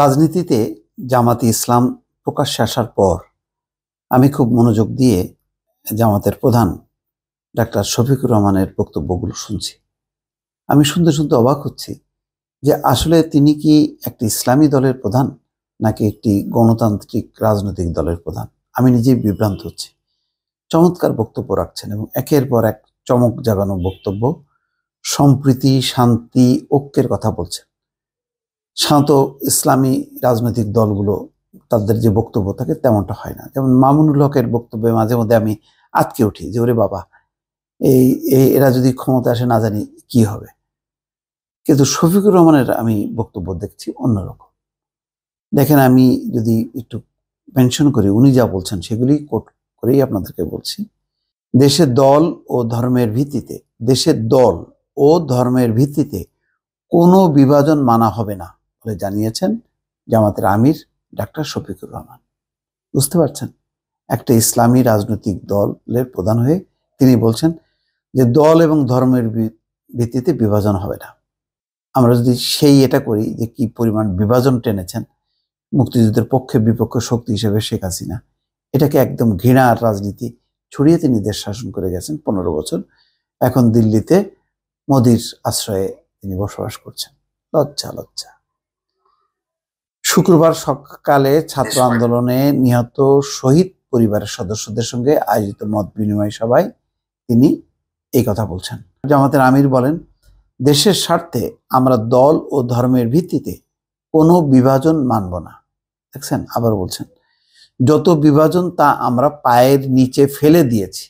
রাজনীতিতে জামাতি ইসলাম প্রকাশ্যে আসার পর আমি খুব মনোযোগ দিয়ে জামাতের প্রধান ডাক্তার শফিকুর রহমানের বক্তব্যগুলো শুনছি আমি শুনতে শুনতে অবাক হচ্ছি যে আসলে তিনি কি একটি ইসলামী দলের প্রধান নাকি একটি গণতান্ত্রিক রাজনৈতিক দলের প্রধান আমি নিজেই বিভ্রান্ত হচ্ছি চমৎকার বক্তব্য রাখছেন এবং একের পর এক চমক জাগানো বক্তব্য সম্প্রীতি শান্তি ঐক্যের কথা বলছেন সাধারণত ইসলামী রাজনৈতিক দলগুলো তাদের যে বক্তব্য থাকে তেমনটা হয় না যেমন মামুনুল হকের বক্তব্যে মাঝে মধ্যে আমি আটকে উঠি যে ওরে বাবা এই এরা যদি ক্ষমতা আসে না জানি কি হবে কিন্তু শফিকুর রহমানের আমি বক্তব্য দেখছি অন্যরকম দেখেন আমি যদি একটু মেনশন করি উনি যা বলছেন সেগুলি কোট করেই আপনাদেরকে বলছি দেশের দল ও ধর্মের ভিত্তিতে দেশের দল ও ধর্মের ভিত্তিতে কোনো বিভাজন মানা হবে না বলে জানিয়েছেন জামাতের আমির ডাক্তার শফিকুর রহমান বুঝতে পারছেন একটা ইসলামী রাজনৈতিক দলের প্রধান হয়ে তিনি বলছেন যে দল এবং ধর্মের ভিত্তিতে বিভাজন হবে না আমরা যদি সেই এটা করি যে কি পরিমাণ বিভাজন টেনেছেন মুক্তিযুদ্ধের পক্ষে বিপক্ষ শক্তি হিসেবে শেখ হাসিনা এটাকে একদম ঘৃণার রাজনীতি ছড়িয়ে তিনি দেশ শাসন করে গেছেন পনেরো বছর এখন দিল্লিতে মোদির আশ্রয়ে তিনি বসবাস করছেন লজ্জা লজ্জা শুক্রবার সকালে ছাত্র আন্দোলনে নিহত শহীদ পরিবারের সদস্যদের সঙ্গে আয়োজিত মত বিনিময় সভায় তিনি এই কথা বলছেন জামাতের আমির বলেন দেশের স্বার্থে আমরা দল ও ধর্মের ভিত্তিতে কোনো বিভাজন মানব না দেখছেন আবার বলছেন যত বিভাজন তা আমরা পায়ের নিচে ফেলে দিয়েছি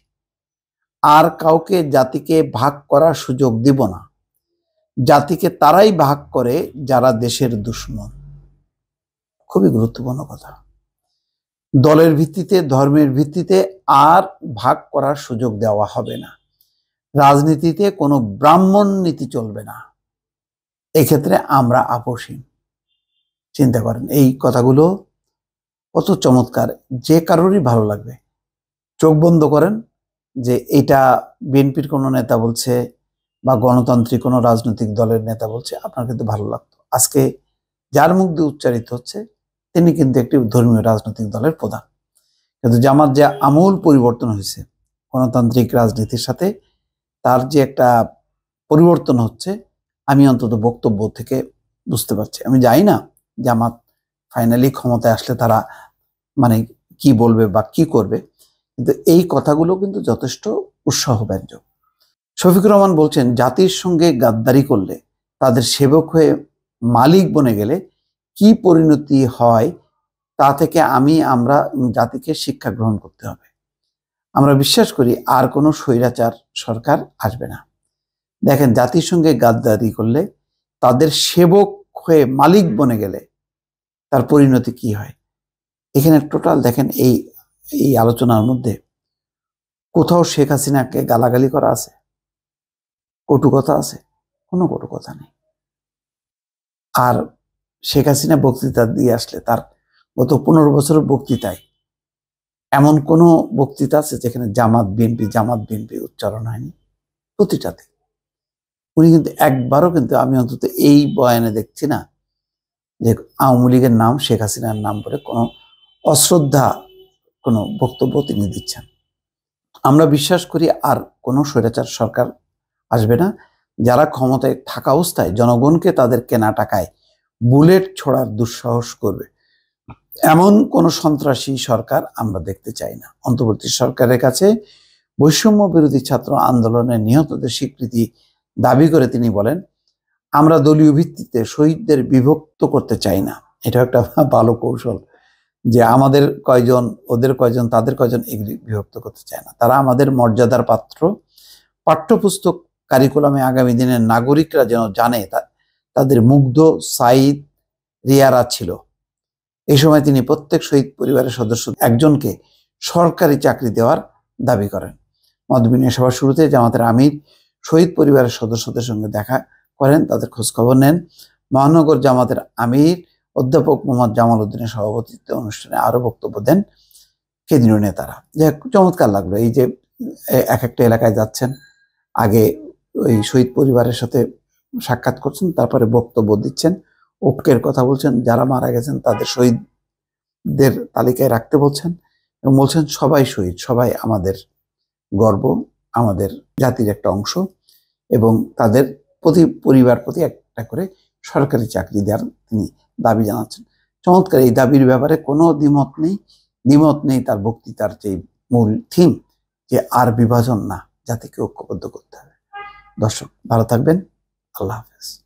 আর কাউকে জাতিকে ভাগ করার সুযোগ দিব না জাতিকে তারাই ভাগ করে যারা দেশের দুশ্মন খুবই গুরুত্বপূর্ণ কথা দলের ভিত্তিতে ধর্মের ভিত্তিতে আর ভাগ করার সুযোগ দেওয়া হবে না রাজনীতিতে কোনো ব্রাহ্মণ নীতি চলবে না এক্ষেত্রে আমরা আপোষহীন চিন্তা করেন এই কথাগুলো কত চমৎকার যে কারোরই ভালো লাগবে চোখ বন্ধ করেন যে এটা বিএনপির কোনো নেতা বলছে বা গণতান্ত্রিক কোনো রাজনৈতিক দলের নেতা বলছে আপনার কিন্তু ভালো লাগতো আজকে যার মুখ দিয়ে উচ্চারিত হচ্ছে তিনি কিন্তু একটি ধর্মীয় রাজনৈতিক দলের প্রধান কিন্তু জামাত যে আমূল পরিবর্তন হয়েছে গণতান্ত্রিক রাজনীতির সাথে তার যে একটা পরিবর্তন হচ্ছে আমি অন্তত বক্তব্য থেকে বুঝতে পারছি আমি যাই না জামাত ফাইনালি ক্ষমতায় আসলে তারা মানে কি বলবে বা কি করবে কিন্তু এই কথাগুলো কিন্তু যথেষ্ট উৎসাহ ব্যঞ্জক শফিকুর রহমান বলছেন জাতির সঙ্গে গাদ্দারি করলে তাদের সেবক হয়ে মালিক বনে গেলে কি পরিণতি হয় তা থেকে আমি আমরা জাতিকে শিক্ষা গ্রহণ করতে হবে আমরা বিশ্বাস করি আর কোনো স্বৈরাচার সরকার আসবে না দেখেন জাতির সঙ্গে গাদ্দারি করলে তাদের সেবক হয়ে মালিক বনে গেলে তার পরিণতি কি হয় এখানে টোটাল দেখেন এই এই আলোচনার মধ্যে কোথাও শেখ হাসিনাকে গালাগালি করা আছে কটু কথা আছে কোনো কটু কথা নেই আর শেখ হাসিনা বক্তৃতা দিয়ে আসলে তার গত পনেরো বছরের বক্তৃতায় এমন কোনো বক্তৃতা আছে যেখানে জামাত বিএনপি জামাত বিএনপি উচ্চারণ হয়নি প্রতিটাতে উনি কিন্তু একবারও কিন্তু আমি অন্তত এই বয়ানে দেখছি না যে আওয়ামী লীগের নাম শেখ হাসিনার নাম বলে কোনো অশ্রদ্ধা কোনো বক্তব্য তিনি দিচ্ছেন আমরা বিশ্বাস করি আর কোনো স্বৈরাচার সরকার আসবে না যারা ক্ষমতায় থাকা অবস্থায় জনগণকে তাদের কেনা টাকায় বুলেট ছোড়ার দুঃসাহস করবে এমন কোন সন্ত্রাসী সরকার আমরা দেখতে চাই না অন্তর্বর্তী সরকারের কাছে বৈষম্য বিরোধী ছাত্র আন্দোলনে নিহতদের স্বীকৃতি দাবি করে তিনি বলেন আমরা দলীয় ভিত্তিতে শহীদদের বিভক্ত করতে চাই না এটা একটা ভালো কৌশল যে আমাদের কয়জন ওদের কয়জন তাদের কয়জন এগুলি বিভক্ত করতে চায় না তারা আমাদের মর্যাদার পাত্র পাঠ্যপুস্তক কারিকুলামে আগামী দিনের নাগরিকরা যেন জানে তা তাদের মুগ্ধ সাইদ রিয়ারা ছিল এই সময় তিনি প্রত্যেক শহীদ পরিবারের সদস্য একজনকে সরকারি চাকরি দেওয়ার দাবি করেন মতবিনিময় সভার শুরুতে জামাতের আমির শহীদ পরিবারের সদস্যদের সঙ্গে দেখা করেন তাদের খোঁজখবর নেন মহানগর জামাতের আমির অধ্যাপক মোহাম্মদ জামাল উদ্দিনের সভাপতিত্বে অনুষ্ঠানে আরও বক্তব্য দেন কেন্দ্রীয় নেতারা যে চমৎকার লাগলো এই যে এক একটা এলাকায় যাচ্ছেন আগে ওই শহীদ পরিবারের সাথে সাক্ষাৎ করছেন তারপরে বক্তব্য দিচ্ছেন ঐক্যের কথা বলছেন যারা মারা গেছেন তাদের শহীদদের তালিকায় রাখতে বলছেন এবং বলছেন সবাই শহীদ সবাই আমাদের গর্ব আমাদের জাতির একটা অংশ এবং তাদের প্রতি পরিবার প্রতি একটা করে সরকারি চাকরি দেওয়ার তিনি দাবি জানাচ্ছেন চমৎকার এই দাবির ব্যাপারে কোনো দ্বিমত নেই দ্বিমত নেই তার বক্তৃতার যে মূল থিম যে আর বিভাজন না জাতিকে ঐক্যবদ্ধ করতে হবে দর্শক ভালো থাকবেন love this.